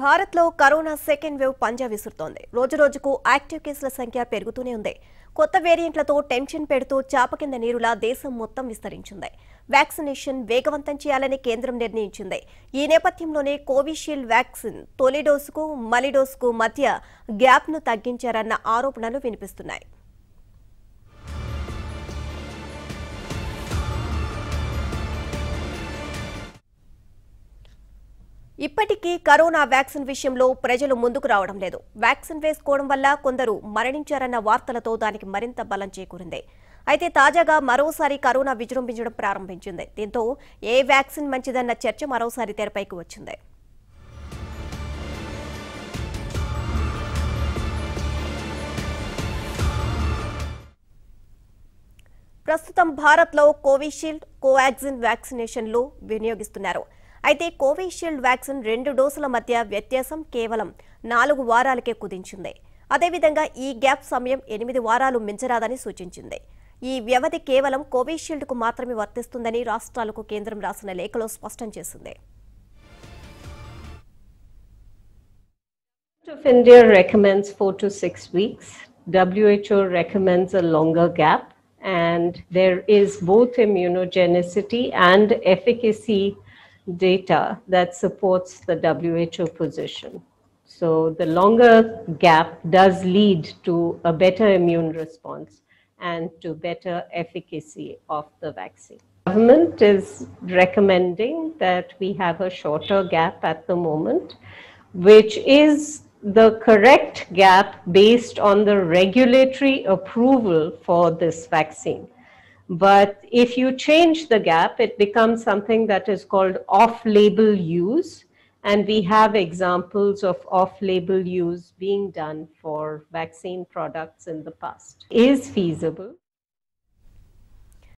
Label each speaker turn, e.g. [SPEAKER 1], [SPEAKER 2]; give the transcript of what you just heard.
[SPEAKER 1] భారత్లో corona second wave పంజా విసురుతోంది రోజురోజుకు యాక్టివ్ కేసుల సంఖ్య పెరుగుతూనే ఉంది కొత్త వేరియంట్లతో టెన్షన్ పెడుతూ చాప కింద నీరులా దేశం మొత్తం విస్తరించింది వ్యాక్సినేషన్ వేగవంతం చేయాలని కేంద్రం నిర్ణయించింది ఈ నేపథ్యంలోనే కోవిషీల్డ్ వ్యాక్సిన్ తొలి డోసుకు మలి డోసుకు మధ్య గ్యాప్ను తగ్గించారన్న ఆరోపణలు వినిపిస్తున్నాయి ఇప్పటికీ కరోనా వ్యాక్సిన్ విషయంలో ప్రజలు ముందుకు రావడం లేదు వ్యాక్సిన్ వేసుకోవడం వల్ల కొందరు మరణించారన్న వార్తలతో దానికి మరింత బలం చేకూరింది అయితే తాజాగా మరోసారి కరోనా విజృంభించడం ప్రారంభించింది దీంతో ఏ వ్యాక్సిన్ మంచిదన్న చర్చ మరోసారి తెరపైకి వచ్చింది ప్రస్తుతం భారత్లో కోవిషీల్డ్ కోవాక్సిన్ వ్యాక్సినేషన్లు వినియోగిస్తున్నారు అయితే కోవిషీల్డ్ వ్యాక్సిన్ రెండు డోసుల మధ్య వ్యత్యాసం కేవలం నాలుగు వారాలకే కుదించింది అదేవిధంగా ఈ గ్యాప్ సమయం ఎనిమిది వారాలు మించరాదని సూచించింది ఈ వ్యవధి కేవలం కోవిషీల్డ్కు మాత్రమే వర్తిస్తుందని రాష్ట్రాలకు కేంద్రం రాసిన లేఖలో స్పష్టం చేసింది of India
[SPEAKER 2] recommends four to six weeks. WHO recommends a longer gap. And there is both immunogenicity and efficacy data that supports the WHO position. So the longer gap does lead to a better immune response and to better efficacy of the vaccine. Government is recommending that we have a shorter gap at the moment, which is the correct gap based on the regulatory approval for this vaccine. But if you change the gap, it becomes something that is called off-label use. And we have examples of off-label use being done for vaccine products in the past is feasible.